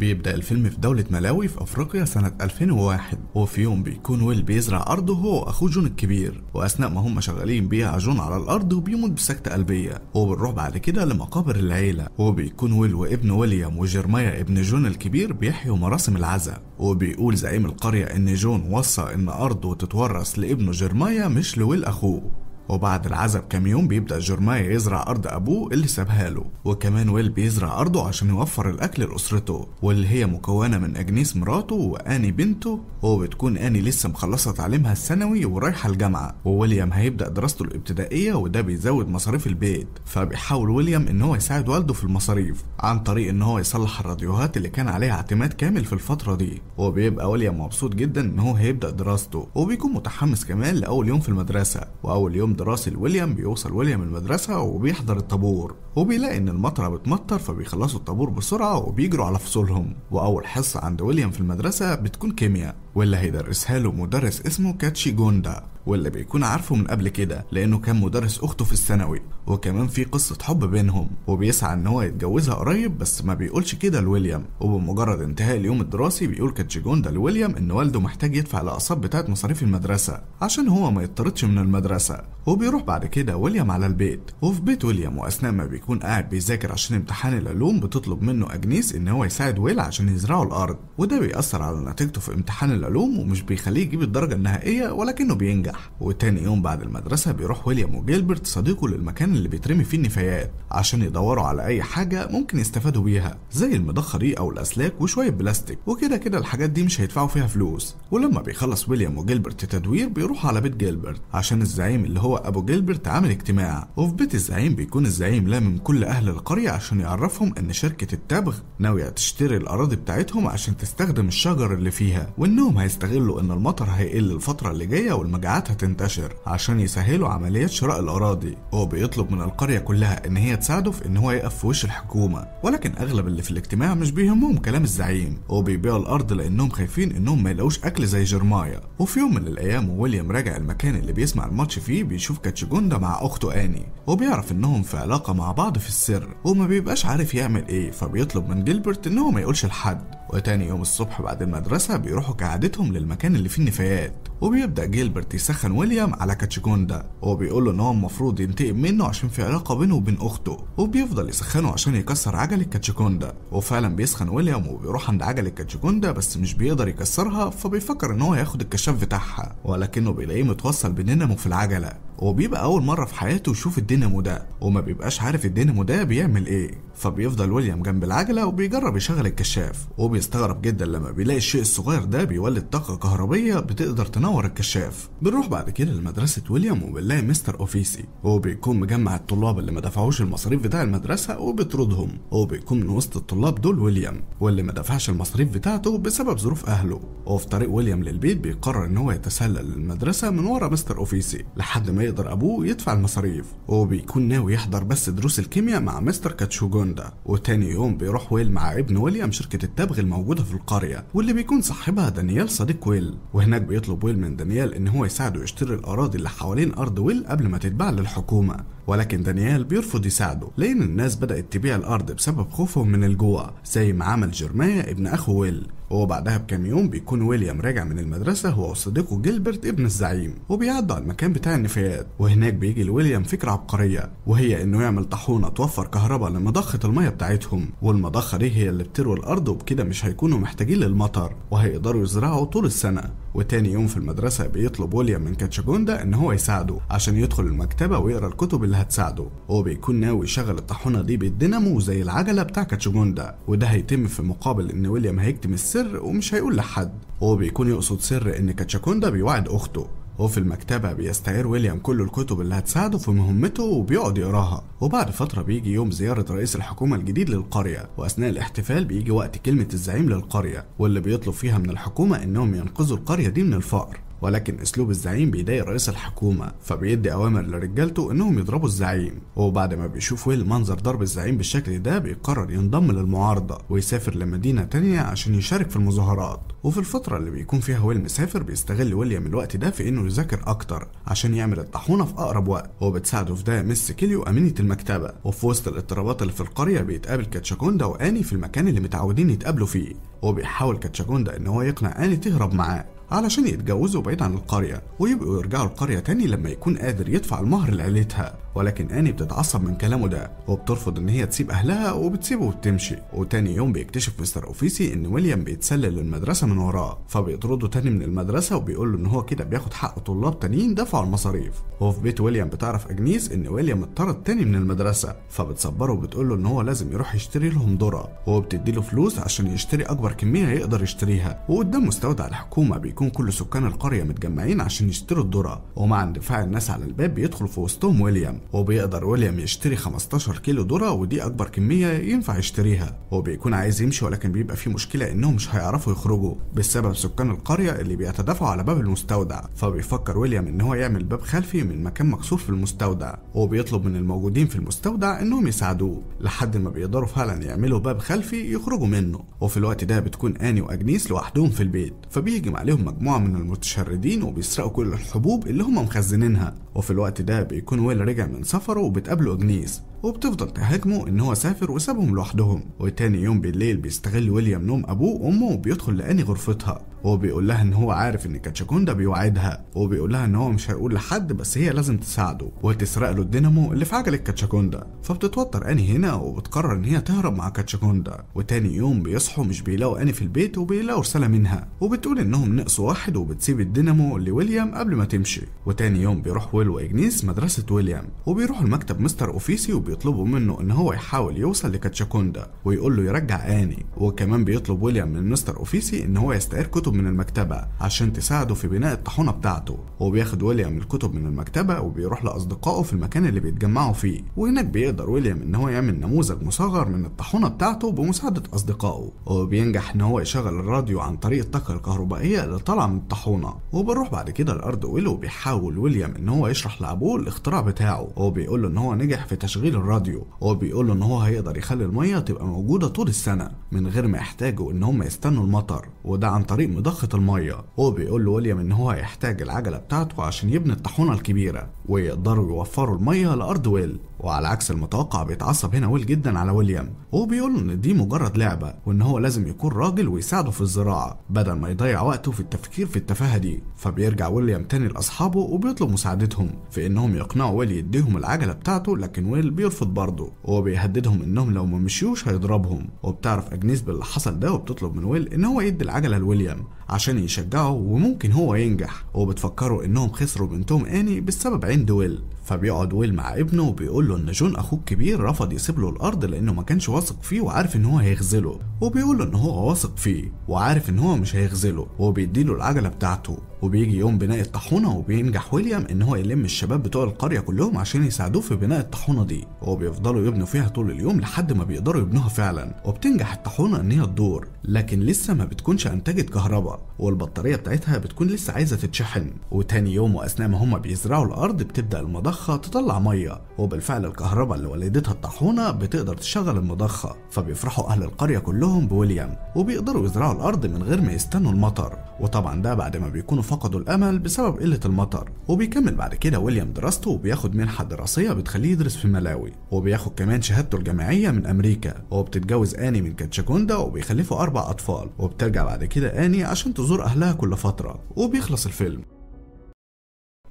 بيبدأ الفيلم في دولة ملاوي في أفريقيا سنة 2001 وفي يوم بيكون ويل بيزرع أرضه هو وأخوه جون الكبير وأثناء ما هم شغالين بيها جون على الأرض وبيموت بسكتة قلبية وبنروح بعد كده لمقابر العيلة وبيكون ويل وابن ويليام وجيرمايا ابن جون الكبير بيحيوا مراسم العزاء وبيقول زعيم القرية إن جون وصى إن أرضه تتورث لابنه جيرمايا مش لويل أخوه وبعد العزب كام يوم بيبدأ جرمايا يزرع أرض أبوه اللي سابها له وكمان ويل بيزرع أرضه عشان يوفر الأكل لأسرته واللي هي مكونة من أجنيس مراته وآني بنته وبتكون آني لسه مخلصة تعليمها الثانوي ورايحة الجامعة وويليام هيبدأ دراسته الابتدائية وده بيزود مصاريف البيت فبيحاول ويليام إن هو يساعد والده في المصاريف عن طريق إن هو يصلح الراديوهات اللي كان عليها اعتماد كامل في الفترة دي وبيبقى ويليام مبسوط جدا إن هو هيبدأ دراسته وبيكون متحمس كمان لأول يوم في المدرسة وأول يوم دراسي لويليام بيوصل ويليام المدرسة وبيحضر الطابور وبيلاقي إن المطرة بتمطر فبيخلصوا الطابور بسرعة وبيجروا على فصولهم وأول حصة عند ويليام في المدرسة بتكون كيمياء واللي هيدرسها له مدرس اسمه كاتشي جوندا واللي بيكون عارفه من قبل كده لانه كان مدرس اخته في الثانوي وكمان في قصه حب بينهم وبيسعى ان هو يتجوزها قريب بس ما بيقولش كده لويليام وبمجرد انتهاء اليوم الدراسي بيقول كاتشيجوندا لويليام ان والده محتاج يدفع الاقساط بتاعه مصاريف المدرسه عشان هو ما يطردش من المدرسه وبيروح بعد كده ويليام على البيت وفي بيت ويليام واثناء ما بيكون قاعد بيذاكر عشان امتحان العلوم بتطلب منه اجنيس ان هو يساعد ويل عشان يزرعوا الارض وده بيأثر على نتيجته في امتحان العلوم ومش بيخليه يجيب الدرجه النهائيه ولكنه بينجح الصبح وتاني يوم بعد المدرسة بيروح ويليام وجيلبرت صديقه للمكان اللي بيترمي فيه النفايات عشان يدوروا على أي حاجة ممكن يستفادوا بيها زي المضخة دي أو الأسلاك وشوية بلاستيك وكده كده الحاجات دي مش هيدفعوا فيها فلوس ولما بيخلص ويليام وجيلبرت تدوير بيروح على بيت جيلبرت عشان الزعيم اللي هو أبو جيلبرت عامل اجتماع وفي بيت الزعيم بيكون الزعيم لامم كل أهل القرية عشان يعرفهم إن شركة التبغ ناوية تشتري الأراضي بتاعتهم عشان تستخدم الشجر اللي فيها وإنهم هيستغلوا إن المطر هيقل الفترة اللي جاية والمجاعات مجتمعات هتنتشر عشان يسهلوا عمليات شراء الأراضي هو بيطلب من القرية كلها إن هي تساعده في إن هو يقف في وش الحكومة ولكن أغلب اللي في الاجتماع مش بيهمهم كلام الزعيم هو بيبيع الأرض لأنهم خايفين إنهم ما يلاقوش أكل زي جرمايا وفي يوم من الأيام وويليام راجع المكان اللي بيسمع الماتش فيه بيشوف كاتشجوندا مع أخته آني وبيعرف إنهم في علاقة مع بعض في السر وما بيبقاش عارف يعمل إيه فبيطلب من جيلبرت إن هو ما يقولش لحد وتاني يوم الصبح بعد المدرسة بيروحوا كعادتهم للمكان اللي فيه النفايات وبيبدأ جيلبرت بيسخن ويليام على كاتشيكوندا وبيقول له ان هو المفروض ينتقم منه عشان في علاقه بينه وبين اخته وبيفضل يسخنه عشان يكسر عجله كاتشيكوندا وفعلا بيسخن ويليام وبيروح عند عجله كاتشيكوندا بس مش بيقدر يكسرها فبيفكر ان هو هياخد الكشاف بتاعها ولكنه بيلاقيه متوصل بنينامو في العجله وبيبقى أول مرة في حياته يشوف الدينامو ده وما بيبقاش عارف الدينامو ده بيعمل إيه فبيفضل ويليام جنب العجلة وبيجرب يشغل الكشاف وبيستغرب جدا لما بيلاقي الشيء الصغير ده بيولد طاقة كهربية بتقدر تنور الكشاف بنروح بعد كده لمدرسة ويليام وبنلاقي مستر أوفيسي وبيكون مجمع الطلاب اللي ما دفعوش المصاريف بتاع المدرسة وبيطردهم وبيكون من وسط الطلاب دول ويليام واللي ما دفعش المصاريف بتاعته بسبب ظروف أهله وفي طريق ويليام للبيت بيقرر إن هو يتسلل للمدرسة من ورا مستر أوفيسي لحد ما يقدر أبوه يدفع المصاريف وبيكون ناوي يحضر بس دروس الكيمياء مع مستر كاتشوجوندا وتاني يوم بيروح ويل مع ابن ويليام شركة التبغ الموجودة في القرية واللي بيكون صاحبها دانيال صديق ويل وهناك بيطلب ويل من دانيال إن هو يساعده يشتري الأراضي اللي حوالين أرض ويل قبل ما تتباع للحكومة ولكن دانيال بيرفض يساعده لأن الناس بدأت تبيع الأرض بسبب خوفهم من الجوع زي ما عمل جرمايا ابن أخو ويل وبعدها بكام يوم بيكون ويليام راجع من المدرسة هو وصديقه جيلبرت ابن الزعيم وبيعدوا على المكان بتاع النفايات وهناك بيجي لويليام فكرة عبقرية وهي انه يعمل طاحونة توفر كهرباء لمضخة المية بتاعتهم والمضخة دي هي اللي بتروي الارض وبكده مش هيكونوا محتاجين للمطر وهيقدروا يزرعوا طول السنة وتاني يوم في المدرسة بيطلب ويليام من كاتشاجوندا إن هو يساعده عشان يدخل المكتبة ويقرا الكتب اللي هتساعده هو بيكون ناوي يشغل الطاحونة دي بالدينامو زي العجلة بتاع كاتشاجوندا وده هيتم في مقابل إن ويليام هيكتم السر ومش هيقول لحد هو بيكون يقصد سر إن كاتشاكوندا بيوعد أخته وفي المكتبة بيستعير ويليام كل الكتب اللي هتساعده في مهمته وبيقعد يقراها وبعد فترة بيجي يوم زيارة رئيس الحكومة الجديد للقرية وأثناء الاحتفال بيجي وقت كلمة الزعيم للقرية واللي بيطلب فيها من الحكومة إنهم ينقذوا القرية دي من الفقر ولكن اسلوب الزعيم بيضايق رئيس الحكومه فبيدي اوامر لرجالته انهم يضربوا الزعيم وبعد ما بيشوف ويل منظر ضرب الزعيم بالشكل ده بيقرر ينضم للمعارضه ويسافر لمدينه تانية عشان يشارك في المظاهرات وفي الفتره اللي بيكون فيها ويل مسافر بيستغل ويليام الوقت ده في انه يذاكر اكتر عشان يعمل الطاحونه في اقرب وقت وبتساعده في ده مس كيليو امينه المكتبه وفي وسط الاضطرابات اللي في القريه بيتقابل كاتشاكوندا واني في المكان اللي متعودين يتقابلوا فيه وبيحاول كاتشاكوندا ان هو يقنع اني تهرب معاه علشان يتجوزوا بعيد عن القرية ويبقوا يرجعوا القرية تاني لما يكون قادر يدفع المهر لعيلتها ولكن أني بتتعصب من كلامه ده وبترفض إن هي تسيب أهلها وبتسيبه وبتمشي وتاني يوم بيكتشف مستر أوفيسي إن ويليام بيتسلل للمدرسة من وراه فبيطرده تاني من المدرسة وبيقول له إن هو كده بياخد حق طلاب تانيين دفعوا المصاريف وفي بيت ويليام بتعرف أجنيس إن ويليام اتطرد تاني من المدرسة فبتصبره وبتقول له إن هو لازم يروح يشتري لهم ذرة وبتدي له فلوس عشان يشتري أكبر كمية يقدر يشتريها وقدام مستودع الحكومة بيكون بيكون كل سكان القرية متجمعين عشان يشتروا الذرة ومع اندفاع الناس على الباب بيدخل في وسطهم ويليام وبيقدر ويليام يشتري 15 كيلو ذرة ودي أكبر كمية ينفع يشتريها وبيكون عايز يمشي ولكن بيبقى فيه مشكلة إنهم مش هيعرفوا يخرجوا بسبب سكان القرية اللي بيتدافعوا على باب المستودع فبيفكر ويليام إن هو يعمل باب خلفي من مكان مكسور في المستودع وبيطلب من الموجودين في المستودع إنهم يساعدوه لحد ما بيقدروا فعلا يعملوا باب خلفي يخرجوا منه وفي الوقت ده بتكون آني وأجنيس لوحدهم في البيت فبيهجم عليهم مجموعة من المتشردين وبيسرقوا كل الحبوب اللي هم مخزنينها وفي الوقت ده بيكون ويل رجع من سفره وبتقابله أجنيس وبتفضل تهاجمه ان هو سافر وسابهم لوحدهم وتاني يوم بالليل بيستغل ويليام نوم ابوه وامه وبيدخل لاني غرفتها وبيقول لها ان هو عارف ان كاتشاكوندا بيوعدها وبيقول لها ان هو مش هيقول لحد بس هي لازم تساعده وتسرق له الدينامو اللي في عجله كاتشاكوندا فبتتوتر اني هنا وبتقرر ان هي تهرب مع كاتشاكوندا وتاني يوم بيصحوا مش بيلاقوا اني في البيت وبيلاقوا رساله منها وبتقول انهم نقصوا واحد وبتسيب الدينامو لويليام قبل ما تمشي وتاني يوم بيروح ويل واجنيس مدرسه ويليام وبيروحوا لمكتب مستر اوفيسي بيطلبوا منه ان هو يحاول يوصل لكاتشاكوندا ويقول له يرجع اني وكمان بيطلب ويليام من مستر اوفيسي ان هو يستعير كتب من المكتبه عشان تساعده في بناء الطاحونه بتاعته وبياخد ويليام الكتب من المكتبه وبيروح لاصدقائه في المكان اللي بيتجمعوا فيه وهناك بيقدر ويليام ان هو يعمل نموذج مصغر من الطاحونه بتاعته بمساعده اصدقائه وبينجح ان هو يشغل الراديو عن طريق الطاقه الكهربائيه اللي طالعه من الطاحونه وبنروح بعد كده لارض ويلو بيحاول ويليام ان هو يشرح لابوه الاختراع بتاعه وبيقول له ان هو نجح في تشغيل الراديو هو بيقول له ان هو هيقدر يخلي الميه تبقى موجوده طول السنه من غير ما يحتاجوا ان هم يستنوا المطر وده عن طريق مضخه الميه هو بيقول لويليام ان هو هيحتاج العجله بتاعته عشان يبني الطاحونه الكبيره ويقدروا يوفروا الميه لارض ويل وعلى عكس المتوقع بيتعصب هنا ويل جدا على ويليام هو بيقول له ان دي مجرد لعبه وان هو لازم يكون راجل ويساعده في الزراعه بدل ما يضيع وقته في التفكير في التفاهه دي فبيرجع ويليام تاني لاصحابه وبيطلب مساعدتهم في انهم يقنعوا ويل يديهم العجله بتاعته لكن ويل بي بيرفض برضه وهو بيهددهم انهم لو ما مشيوش هيضربهم وبتعرف اجنيس باللي حصل ده وبتطلب من ويل ان هو يدي العجله لويليام عشان يشجعه وممكن هو ينجح وبتفكروا انهم خسروا بنتهم اني بسبب عند ويل فبيقعد ويل مع ابنه وبيقول له ان جون اخوه الكبير رفض يسيب له الارض لانه ما كانش واثق فيه وعارف ان هو هيخذله وبيقول له ان هو واثق فيه وعارف ان هو مش هيخذله وبيديله العجله بتاعته وبيجي يوم بناء الطاحونه وبينجح ويليام ان هو يلم الشباب بتوع القريه كلهم عشان يساعدوه في بناء الطاحونه دي وبيفضلوا يبنوا فيها طول اليوم لحد ما بيقدروا يبنوها فعلا وبتنجح الطاحونه ان هي تدور لكن لسه ما بتكونش انتجت كهرباء والبطارية بتاعتها بتكون لسه عايزة تتشحن وتاني يوم وأثناء ما هما بيزرعوا الأرض بتبدأ المضخة تطلع مية وبالفعل الكهرباء اللي ولدتها الطاحونة بتقدر تشغل المضخة فبيفرحوا أهل القرية كلهم بويليام وبيقدروا يزرعوا الأرض من غير ما يستنوا المطر وطبعا ده بعد ما بيكونوا فقدوا الأمل بسبب قلة المطر وبيكمل بعد كده ويليام دراسته وبياخد منحة دراسية بتخليه يدرس في ملاوي وبياخد كمان شهادته الجامعية من أمريكا وبتتجوز آني من كاتشاكوندا وبيخلفوا أربع أطفال وبترجع بعد كده آني عشان عشان تزور أهلها كل فترة وبيخلص الفيلم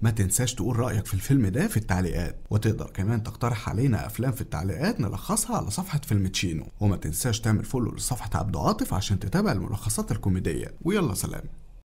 ما تنساش تقول رأيك في الفيلم ده في التعليقات وتقدر كمان تقترح علينا أفلام في التعليقات نلخصها على صفحة فيلم تشينو وما تنساش تعمل فولو لصفحة عبد عاطف عشان تتابع الملخصات الكوميدية ويلا سلام